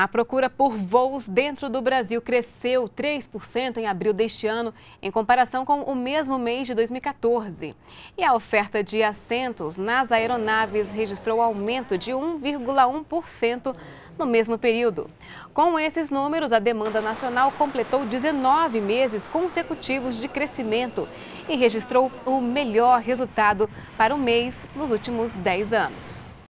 A procura por voos dentro do Brasil cresceu 3% em abril deste ano, em comparação com o mesmo mês de 2014. E a oferta de assentos nas aeronaves registrou aumento de 1,1% no mesmo período. Com esses números, a demanda nacional completou 19 meses consecutivos de crescimento e registrou o melhor resultado para o mês nos últimos 10 anos.